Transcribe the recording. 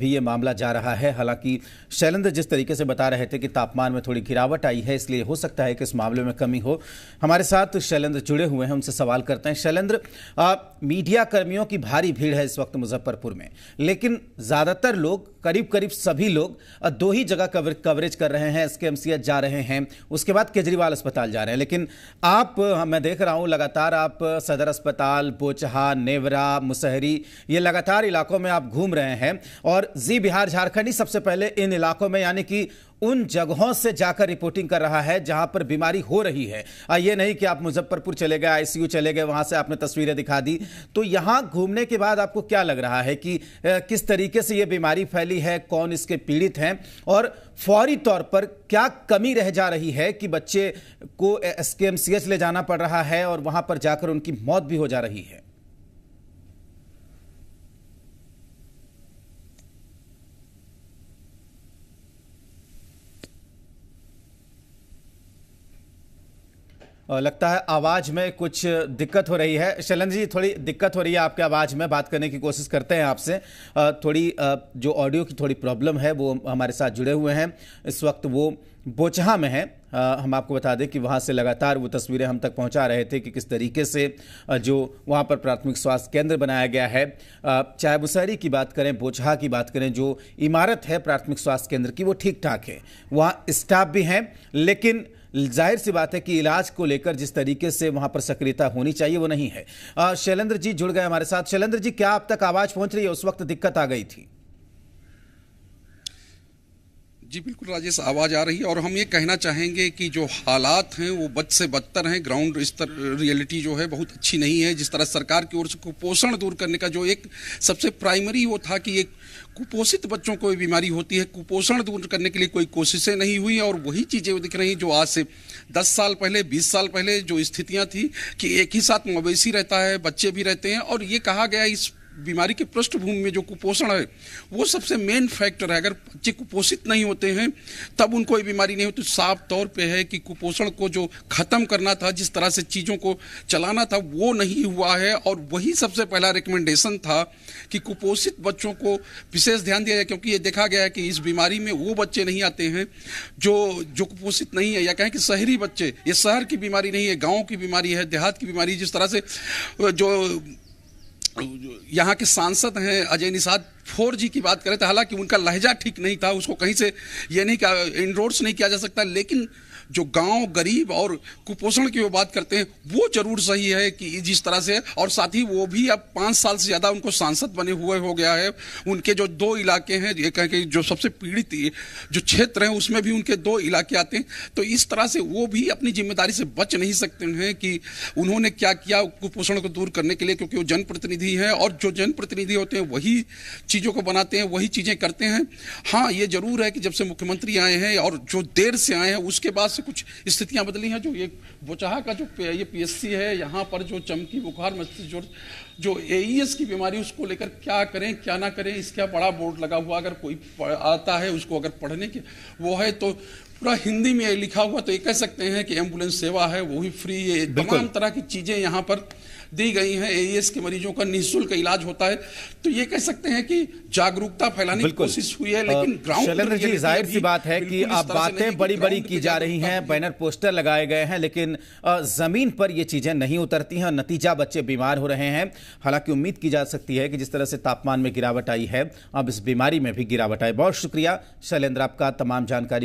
भी ये मामला जा रहा है हालांकि शैलेंद्र जिस तरीके से बता रहे थे कि तापमान में थोड़ी गिरावट आई है इसलिए हो सकता है कि इस मामले में कमी हो हमारे साथ शैलेंद्र जुड़े हुए हैं उनसे सवाल करते हैं शैलेंद्र मीडिया कर्मियों की भारी भीड़ है इस वक्त मुजफ्फरपुर में लेकिन ज़्यादातर लोग करीब करीब सभी लोग दो ही जगह कवर, कवरेज कर रहे हैं एसकेएमसीएच जा रहे हैं उसके बाद केजरीवाल अस्पताल जा रहे हैं लेकिन आप मैं देख रहा हूं लगातार आप सदर अस्पताल बोचहा नेवरा मुसहरी ये लगातार इलाकों में आप घूम रहे हैं और जी बिहार झारखंड ही सबसे पहले इन इलाकों में यानी कि उन जगहों से जाकर रिपोर्टिंग कर रहा है जहां पर बीमारी हो रही है ये नहीं कि आप मुजफ्फरपुर चले गए आईसीयू चले गए वहां से आपने तस्वीरें दिखा दी तो यहां घूमने के बाद आपको क्या लग रहा है कि किस तरीके से ये बीमारी फैली है कौन इसके पीड़ित हैं और फौरी तौर पर क्या कमी रह जा रही है कि बच्चे को एस ले जाना पड़ रहा है और वहां पर जाकर उनकी मौत भी हो जा रही है लगता है आवाज में कुछ दिक्कत हो रही है शैलन जी थोड़ी दिक्कत हो रही है आपके आवाज में बात करने की कोशिश करते हैं आपसे थोड़ी जो ऑडियो की थोड़ी प्रॉब्लम है वो हमारे साथ जुड़े हुए हैं इस वक्त वो बोचहा में है हम आपको बता दें कि वहाँ से लगातार वो तस्वीरें हम तक पहुँचा रहे थे कि किस तरीके से जो वहाँ पर प्राथमिक स्वास्थ्य केंद्र बनाया गया है चाहे बुसहरी की बात करें बोचहा की बात करें जो इमारत है प्राथमिक स्वास्थ्य केंद्र की वो ठीक ठाक है वहाँ स्टाफ भी हैं लेकिन जाहिर सी बात है कि इलाज को लेकर जिस तरीके से वहां पर सक्रियता होनी चाहिए वो नहीं है शैलेंद्र जी जुड़ गए हमारे साथ शैलेंद्र जी क्या अब तक आवाज पहुंच रही है उस वक्त दिक्कत आ गई थी जी बिल्कुल राजेश आवाज आ रही है और हम ये कहना चाहेंगे कि जो हालात हैं वो बद से बदतर हैं ग्राउंड स्तर रियलिटी जो है बहुत अच्छी नहीं है जिस तरह सरकार की ओर से कुपोषण दूर करने का जो एक सबसे प्राइमरी वो था कि एक कुपोषित बच्चों को बीमारी होती है कुपोषण दूर करने के लिए कोई कोशिशें नहीं हुई और वही चीज़ें दिख रही जो आज से दस साल पहले बीस साल पहले जो स्थितियाँ थी कि एक ही साथ मवेशी रहता है बच्चे भी रहते हैं और ये कहा गया इस बीमारी के पृष्ठभूमि में जो कुपोषण है वो सबसे मेन फैक्टर है अगर बच्चे कुपोषित नहीं होते हैं तब उनको ये बीमारी नहीं होती साफ तौर पे है कि कुपोषण को जो ख़त्म करना था जिस तरह से चीज़ों को चलाना था वो नहीं हुआ है और वही सबसे पहला रिकमेंडेशन था कि कुपोषित बच्चों को विशेष ध्यान दिया जाए क्योंकि ये देखा गया है कि इस बीमारी में वो बच्चे नहीं आते हैं जो जो कुपोषित नहीं है या कहें कि शहरी बच्चे ये शहर की बीमारी नहीं है गाँव की बीमारी है देहात की बीमारी जिस तरह से जो यहाँ के सांसद हैं अजय निषाद फोर जी की बात करें तो हालांकि उनका लहजा ठीक नहीं था उसको कहीं से ये नहीं कहा इंडोर्स नहीं किया जा सकता लेकिन जो गांव गरीब और कुपोषण की वो बात करते हैं वो जरूर सही है कि जिस तरह से और साथ ही वो भी अब पाँच साल से ज़्यादा उनको सांसद बने हुए हो गया है उनके जो दो इलाके हैं ये कह कि जो सबसे पीड़ित जो क्षेत्र हैं उसमें भी उनके दो इलाके आते हैं तो इस तरह से वो भी अपनी जिम्मेदारी से बच नहीं सकते हैं कि उन्होंने क्या किया कुपोषण को दूर करने के लिए क्योंकि वो जनप्रतिनिधि हैं और जो जनप्रतिनिधि होते हैं वही चीज़ों को बनाते हैं वही चीज़ें करते हैं हाँ ये जरूर है कि जब से मुख्यमंत्री आए हैं और जो देर से आए हैं उसके बाद से कुछ स्थितियां बदली हैं जो ये बोचाहा का जो ये पीएससी है यहाँ पर जो चमकी बुखार मस्ती जो जो एईएस e की बीमारी उसको लेकर क्या करें क्या ना करें इसका बड़ा बोर्ड लगा हुआ अगर कोई आता है उसको अगर पढ़ने के वो है तो पूरा हिंदी में लिखा हुआ तो ये कह सकते हैं कि एम्बुलेंस सेवा है वो भी फ्री है तमाम तरह की चीज़ें यहाँ पर दी गई हैं एईएस e के मरीजों का निःशुल्क इलाज होता है तो ये कह सकते हैं कि जागरूकता फैलाने की कोशिश हुई है लेकिन ग्राउंड जी जाहिर सी बात है कि आप बातें बड़ी बड़ी की जा रही हैं बैनर पोस्टर लगाए गए हैं लेकिन जमीन पर ये चीजें नहीं उतरती हैं नतीजा बच्चे बीमार हो रहे हैं हालांकि उम्मीद की जा सकती है कि जिस तरह से तापमान में गिरावट आई है अब इस बीमारी में भी गिरावट आई बहुत शुक्रिया शैलेंद्र आपका तमाम जानकारी